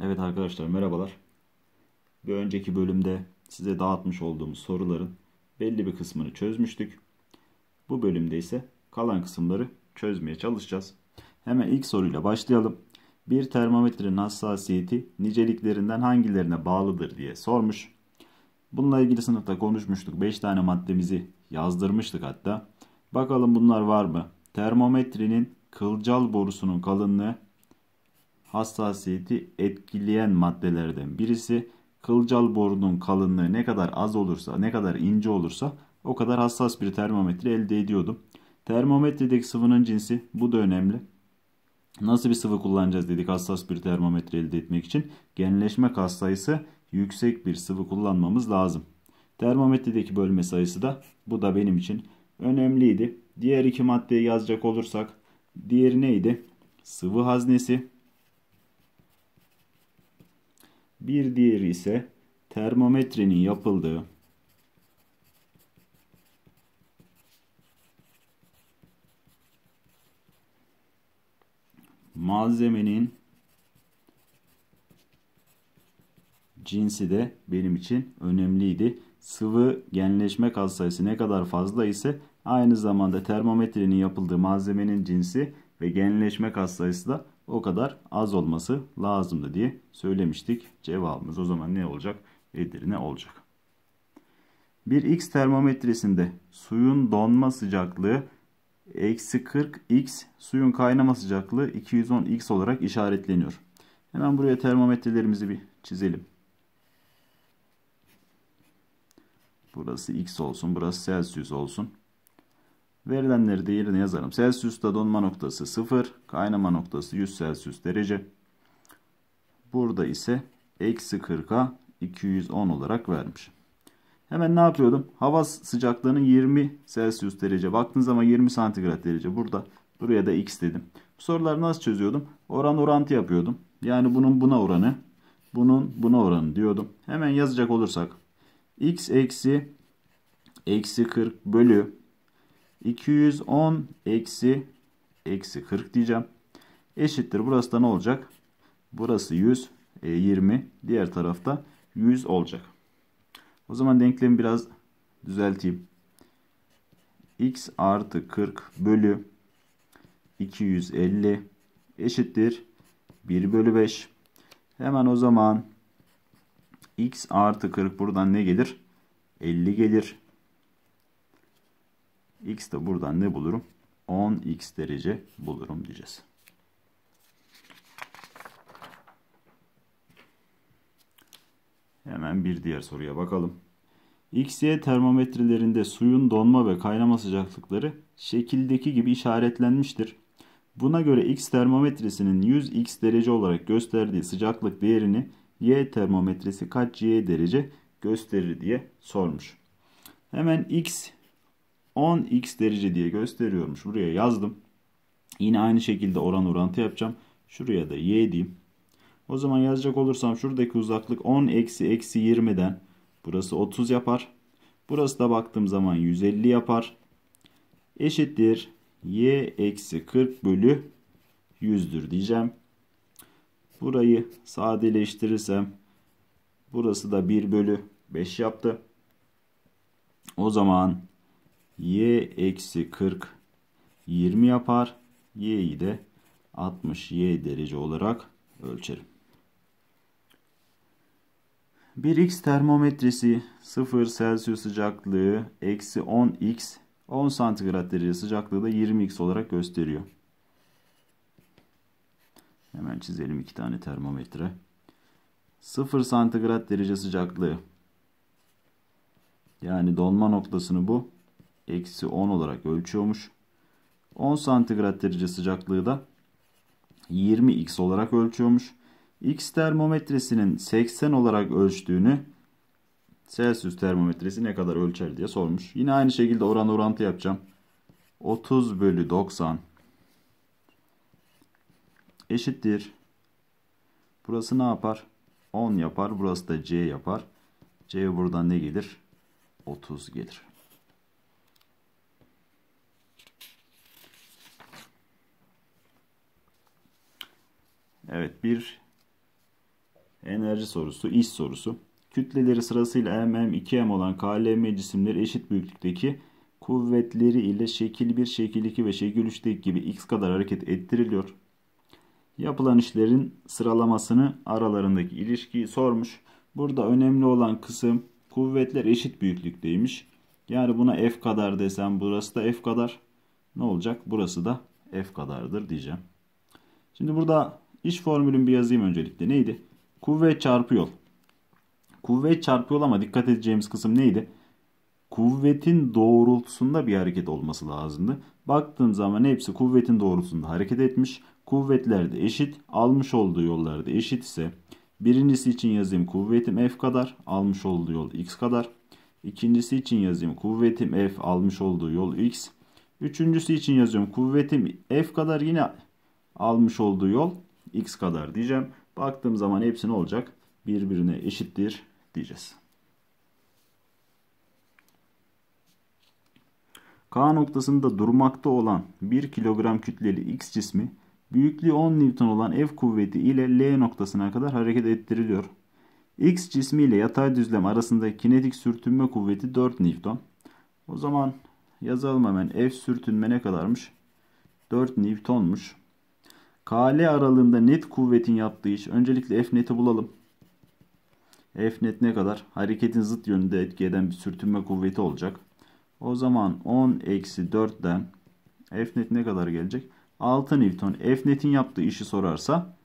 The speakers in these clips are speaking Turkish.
Evet arkadaşlar merhabalar. Bir önceki bölümde size dağıtmış olduğumuz soruların belli bir kısmını çözmüştük. Bu bölümde ise kalan kısımları çözmeye çalışacağız. Hemen ilk soruyla başlayalım. Bir termometrenin hassasiyeti niceliklerinden hangilerine bağlıdır diye sormuş. Bununla ilgili sınıfta konuşmuştuk. 5 tane maddemizi yazdırmıştık hatta. Bakalım bunlar var mı? Termometrenin kılcal borusunun kalınlığı hassasiyeti etkileyen maddelerden birisi. Kılcal borunun kalınlığı ne kadar az olursa, ne kadar ince olursa o kadar hassas bir termometre elde ediyordum. Termometredeki sıvının cinsi bu da önemli. Nasıl bir sıvı kullanacağız dedik hassas bir termometre elde etmek için. Genleşme kas sayısı yüksek bir sıvı kullanmamız lazım. Termometredeki bölme sayısı da bu da benim için önemliydi. Diğer iki maddeyi yazacak olursak diğeri neydi? Sıvı haznesi bir diğeri ise termometrenin yapıldığı malzemenin cinsi de benim için önemliydi. Sıvı genleşme katsayısı ne kadar fazla ise aynı zamanda termometrenin yapıldığı malzemenin cinsi ve genleşme katsayısı da o kadar az olması lazımdı diye söylemiştik. Cevabımız o zaman ne olacak? Edirne olacak. Bir X termometresinde suyun donma sıcaklığı eksi 40X, suyun kaynama sıcaklığı 210X olarak işaretleniyor. Hemen buraya termometrelerimizi bir çizelim. Burası X olsun, burası Celsius olsun. Verilenleri de yerine yazarım. Celsius'ta donma noktası 0, kaynama noktası 100 Celsius derece. Burada ise eksi 40'a 210 olarak vermiş. Hemen ne yapıyordum? Hava sıcaklığının 20 Celsius derece. Baktığınız zaman 20 santigrat derece burada. Buraya da x dedim. Bu soruları nasıl çözüyordum? Oran orantı yapıyordum. Yani bunun buna oranı, bunun buna oranı diyordum. Hemen yazacak olursak x eksi eksi 40 bölü 210 eksi eksi 40 diyeceğim. Eşittir. Burası da ne olacak? Burası 120. E, Diğer tarafta 100 olacak. O zaman denklemi biraz düzelteyim. x artı 40 bölü 250 eşittir 1 bölü 5. Hemen o zaman x artı 40 buradan ne gelir? 50 gelir. X de buradan ne bulurum? 10x derece bulurum diyeceğiz. Hemen bir diğer soruya bakalım. XY termometrelerinde suyun donma ve kaynama sıcaklıkları şekildeki gibi işaretlenmiştir. Buna göre X termometresinin 100x derece olarak gösterdiği sıcaklık değerini Y termometresi kaç Y derece gösterir diye sormuş. Hemen X 10x derece diye gösteriyormuş. Buraya yazdım. Yine aynı şekilde oran orantı yapacağım. Şuraya da y diyeyim. O zaman yazacak olursam şuradaki uzaklık 10 eksi eksi 20'den burası 30 yapar. Burası da baktığım zaman 150 yapar. Eşittir y eksi 40 bölü 100'dür diyeceğim. Burayı sadeleştirirsem burası da 1 bölü 5 yaptı. O zaman y eksi 40 20 yapar. y'yi de 60 y derece olarak ölçerim. Bir x termometresi 0 Celsius sıcaklığı eksi 10 x 10 santigrat derece sıcaklığı da 20 x olarak gösteriyor. Hemen çizelim iki tane termometre. 0 santigrat derece sıcaklığı. Yani donma noktasını bu eksi 10 olarak ölçüyormuş. 10 santigrat derece sıcaklığı da 20x olarak ölçüyormuş. X termometresinin 80 olarak ölçtüğünü Celsius termometresi ne kadar ölçer diye sormuş. Yine aynı şekilde oran orantı yapacağım. 30 bölü 90 eşittir. Burası ne yapar? 10 yapar. Burası da C yapar. C buradan ne gelir? 30 gelir. Evet bir enerji sorusu, iş sorusu. Kütleleri sırasıyla m, m, 2m olan KLM cisimleri eşit büyüklükteki kuvvetleri ile şekil 1, şekil 2 ve şekil 3'teki gibi x kadar hareket ettiriliyor. Yapılan işlerin sıralamasını aralarındaki ilişkiyi sormuş. Burada önemli olan kısım kuvvetler eşit büyüklükteymiş. Yani buna f kadar desem burası da f kadar. Ne olacak? Burası da f kadardır diyeceğim. Şimdi burada İş formülünü bir yazayım öncelikle. Neydi? Kuvvet çarpı yol. Kuvvet çarpı yol ama dikkat edeceğimiz kısım neydi? Kuvvetin doğrultusunda bir hareket olması lazımdı. Baktığım zaman hepsi kuvvetin doğrultusunda hareket etmiş. Kuvvetler de eşit. Almış olduğu yollar da eşit ise birincisi için yazayım kuvvetim F kadar. Almış olduğu yol X kadar. İkincisi için yazayım kuvvetim F almış olduğu yol X. Üçüncüsü için yazıyorum kuvvetim F kadar yine almış olduğu yol x kadar diyeceğim. Baktığım zaman hepsi ne olacak? Birbirine eşittir diyeceğiz. K noktasında durmakta olan 1 kilogram kütleli x cismi büyüklüğü 10 Newton olan F kuvveti ile L noktasına kadar hareket ettiriliyor. X cismi ile yatay düzlem arasında kinetik sürtünme kuvveti 4 Newton. O zaman yazalım hemen F sürtünme ne kadarmış? 4 Newton'muş. KL aralığında net kuvvetin yaptığı iş. Öncelikle F neti bulalım. F net ne kadar? Hareketin zıt yönünde etki eden bir sürtünme kuvveti olacak. O zaman 10 eksi 4'ten F net ne kadar gelecek? 6 Newton. F netin yaptığı işi sorarsa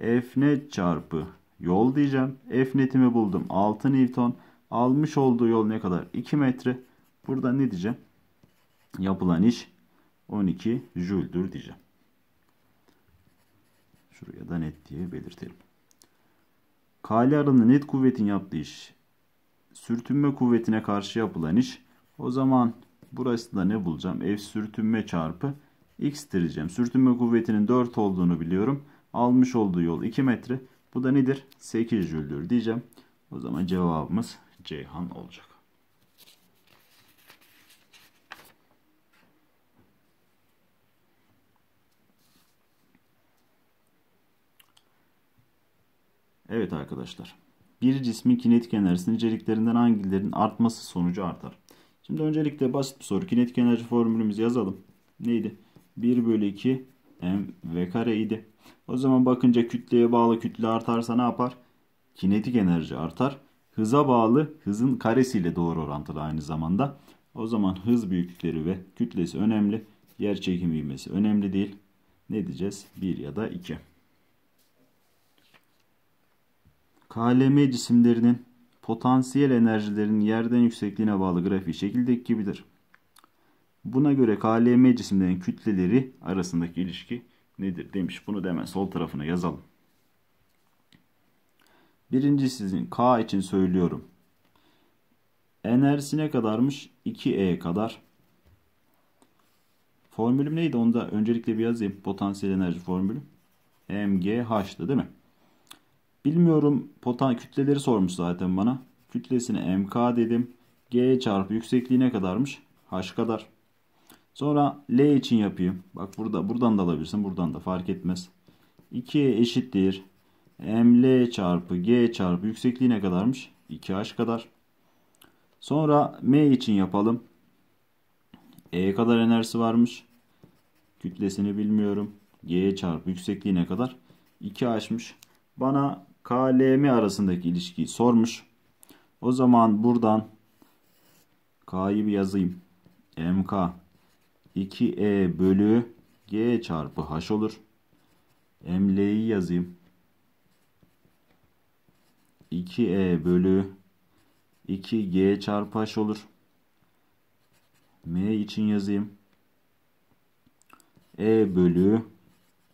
F net çarpı yol diyeceğim. F netimi buldum. 6 Newton. Almış olduğu yol ne kadar? 2 metre. Burada ne diyeceğim? Yapılan iş 12 Joule'dur diyeceğim. Şuraya da net diye belirtelim. Kale aralığında net kuvvetin yaptığı iş sürtünme kuvvetine karşı yapılan iş. O zaman burası da ne bulacağım? F sürtünme çarpı x diyeceğim. Sürtünme kuvvetinin 4 olduğunu biliyorum. Almış olduğu yol 2 metre. Bu da nedir? 8 jüldür diyeceğim. O zaman cevabımız Ceyhan olacak. Evet arkadaşlar. Bir cismin kinetik enerjisi niceliklerinden hangilerinin artması sonucu artar? Şimdi öncelikle basit bir soru. Kinetik enerji formülümüzü yazalım. Neydi? 1 bölü 2 mv kare idi. O zaman bakınca kütleye bağlı kütle artarsa ne yapar? Kinetik enerji artar. Hıza bağlı hızın karesiyle doğru orantılı aynı zamanda. O zaman hız büyüklükleri ve kütlesi önemli. Yer çekimi ivmesi önemli değil. Ne diyeceğiz? 1 ya da 2. KLM cisimlerinin potansiyel enerjilerinin yerden yüksekliğine bağlı grafiği şekildeki gibidir. Buna göre KLM cisimlerin kütleleri arasındaki ilişki nedir demiş. Bunu da hemen sol tarafına yazalım. Birinci sizin K için söylüyorum. Enerjisi ne kadarmış? 2E kadar. Formülüm neydi? Onu da öncelikle bir yazayım. Potansiyel enerji formülü. MGH'dı değil mi? Bilmiyorum potan kütleleri sormuş zaten bana. Kütlesini mk dedim. G çarpı yüksekliği ne kadarmış? H kadar. Sonra L için yapayım. Bak burada buradan da alabilirsin. Buradan da fark etmez. 2'ye eşittir. ML çarpı G çarpı yüksekliği ne kadarmış? 2H kadar. Sonra M için yapalım. E kadar enerjisi varmış. Kütlesini bilmiyorum. G çarpı yüksekliği ne kadar 2 açmış. Bana KLM arasındaki ilişkiyi sormuş. O zaman buradan K'yı bir yazayım. MK 2E bölü G çarpı H olur. ML'yi yazayım. 2E bölü 2G çarpı H olur. M için yazayım. E bölü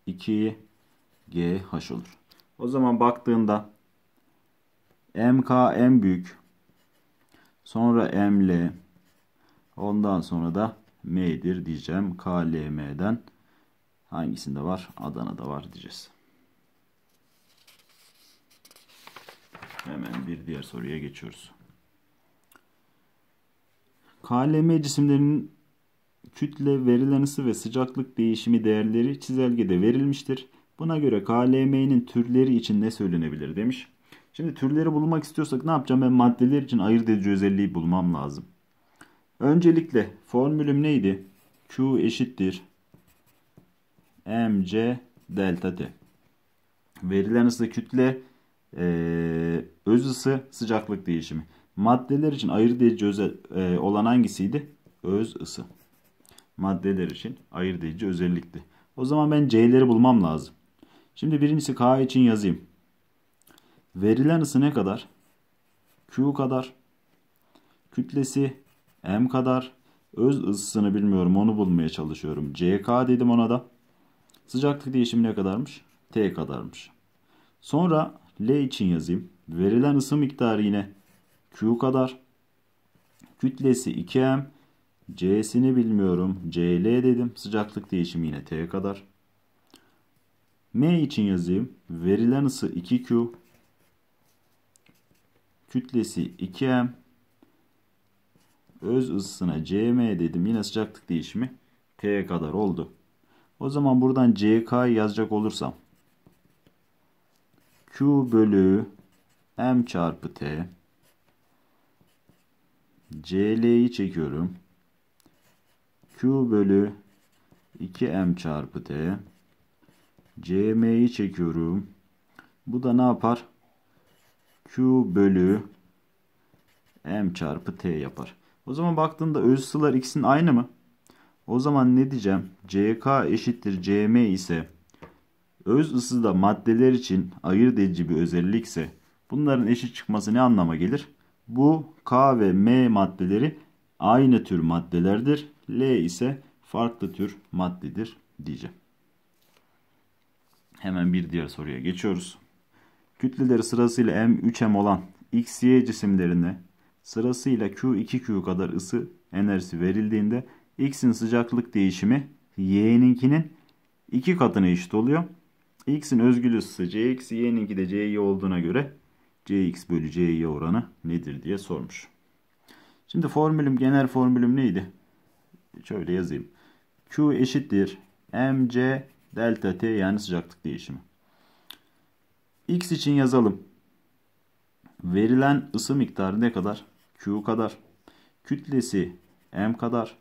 2G H olur. O zaman baktığında MK en büyük. Sonra ML. Ondan sonra da M'dir diyeceğim. KLM'den hangisinde var? Adana'da var diyeceğiz. Hemen bir diğer soruya geçiyoruz. KLM cisimlerinin kütle, verilen ısı ve sıcaklık değişimi değerleri çizelgede verilmiştir. Buna göre KLM'nin türleri için ne söylenebilir demiş. Şimdi türleri bulmak istiyorsak ne yapacağım? Ben maddeler için ayırt edici özelliği bulmam lazım. Öncelikle formülüm neydi? Q eşittir mc delta t. Verilen ısı kütle e, öz ısı sıcaklık değişimi. Maddeler için ayırt edici özel, e, olan hangisiydi? Öz ısı. Maddeler için ayırt edici özellikti. O zaman ben c'leri bulmam lazım. Şimdi birincisi K için yazayım. Verilen ısı ne kadar? Q kadar. Kütlesi M kadar. Öz ısısını bilmiyorum onu bulmaya çalışıyorum. CK dedim ona da. Sıcaklık değişimi ne kadarmış? T kadarmış. Sonra L için yazayım. Verilen ısı miktarı yine Q kadar. Kütlesi 2M. C'sini bilmiyorum. CL dedim. Sıcaklık değişimi yine T kadar. M için yazayım. Verilen ısı 2Q. Kütlesi 2M. Öz ısısına Cm dedim. Yine sıcaklık değişimi T'ye kadar oldu. O zaman buradan CK yazacak olursam. Q bölü M çarpı T. CL'yi çekiyorum. Q bölü 2M çarpı T. CM'yi çekiyorum. Bu da ne yapar? Q bölü M çarpı T yapar. O zaman baktığında öz sılar X'in aynı mı? O zaman ne diyeceğim? CK eşittir CM ise öz ısı da maddeler için ayırt edici bir özellikse bunların eşit çıkması ne anlama gelir? Bu K ve M maddeleri aynı tür maddelerdir. L ise farklı tür maddedir diyeceğim. Hemen bir diğer soruya geçiyoruz. Kütleleri sırasıyla M3M olan x, y cisimlerine sırasıyla Q2Q kadar ısı enerjisi verildiğinde X'in sıcaklık değişimi Y'ninkinin 2 katına eşit oluyor. X'in özgül ısısı Cx, Y'ninki de Cy olduğuna göre Cx bölü Cy oranı nedir diye sormuş. Şimdi formülüm, genel formülüm neydi? Şöyle yazayım. Q eşittir mc Delta T yani sıcaklık değişimi. X için yazalım. Verilen ısı miktarı ne kadar? Q kadar. Kütlesi M kadar.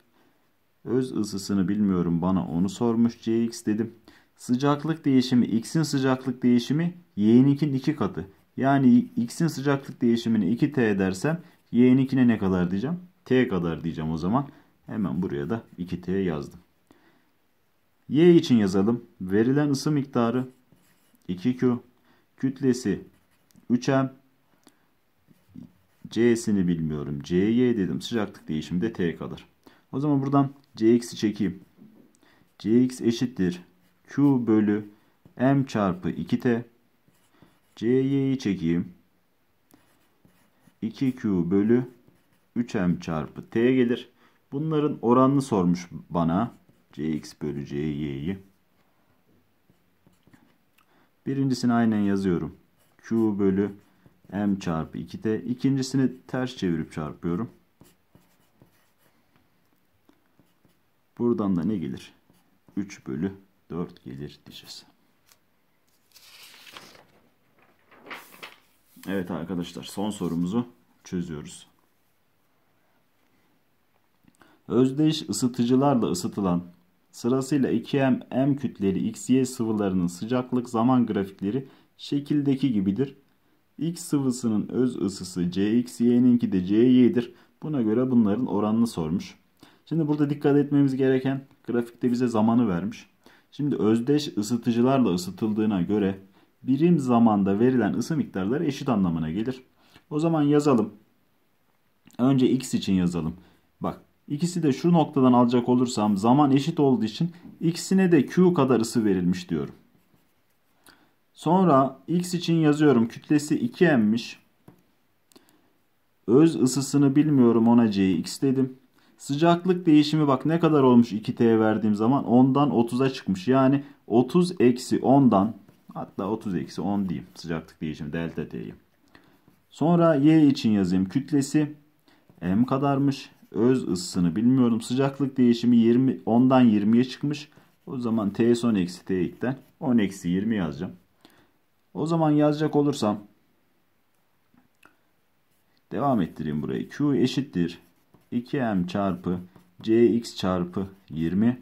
Öz ısısını bilmiyorum bana onu sormuş. Cx dedim. Sıcaklık değişimi X'in sıcaklık değişimi y'nin 2 katı. Yani X'in sıcaklık değişimini 2T edersem Y'ninkine ne kadar diyeceğim? T kadar diyeceğim o zaman. Hemen buraya da 2T yazdım. Y için yazalım. Verilen ısı miktarı 2Q. Kütlesi 3M. C'sini bilmiyorum. C'ye dedim. Sıcaklık değişimi de T kadar. O zaman buradan CX'i çekeyim. CX eşittir. Q bölü M çarpı 2T. CY'yi çekeyim. 2Q bölü 3M çarpı T gelir. Bunların oranını sormuş bana. Cx bölü Cy'yi. Birincisini aynen yazıyorum. Q bölü M çarpı 2T. İkincisini ters çevirip çarpıyorum. Buradan da ne gelir? 3 bölü 4 gelir diyeceğiz. Evet arkadaşlar son sorumuzu çözüyoruz. Özdeş ısıtıcılarla ısıtılan Sırasıyla 2M, M kütleli XY sıvılarının sıcaklık zaman grafikleri şekildeki gibidir. X sıvısının öz ısısı Cx, Y'ninki de Cy'dir. Buna göre bunların oranını sormuş. Şimdi burada dikkat etmemiz gereken grafikte bize zamanı vermiş. Şimdi özdeş ısıtıcılarla ısıtıldığına göre birim zamanda verilen ısı miktarları eşit anlamına gelir. O zaman yazalım. Önce x için yazalım. Bak İkisi de şu noktadan alacak olursam zaman eşit olduğu için ikisine de Q kadar ısı verilmiş diyorum. Sonra X için yazıyorum. Kütlesi 2M'miş. Öz ısısını bilmiyorum ona X dedim. Sıcaklık değişimi bak ne kadar olmuş 2T verdiğim zaman 10'dan 30'a çıkmış. Yani 30 eksi 10'dan hatta 30 eksi 10 diyeyim sıcaklık değişimi delta T'yi. Sonra Y için yazayım. Kütlesi M kadarmış öz ısısını bilmiyorum. Sıcaklık değişimi 20, 10'dan 20'ye çıkmış. O zaman TS 10 eksi TX'den 10 eksi 20 yazacağım. O zaman yazacak olursam devam ettireyim burayı. Q eşittir 2M çarpı CX çarpı 20.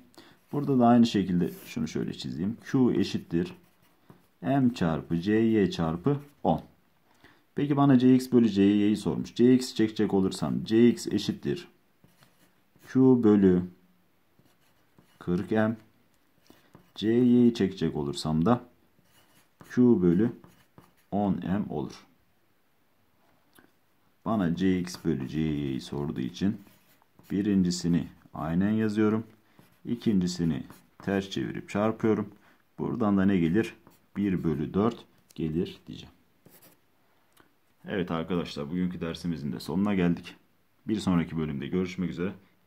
Burada da aynı şekilde şunu şöyle çizeyim. Q eşittir M çarpı CY çarpı 10. Peki bana CX bölü CY'yi sormuş. CX çekecek olursam CX eşittir Q bölü 40M C'yi çekecek olursam da Q bölü 10M olur. Bana Cx bölü C'yi sorduğu için birincisini aynen yazıyorum. İkincisini ters çevirip çarpıyorum. Buradan da ne gelir? 1 bölü 4 gelir diyeceğim. Evet arkadaşlar bugünkü dersimizin de sonuna geldik. Bir sonraki bölümde görüşmek üzere.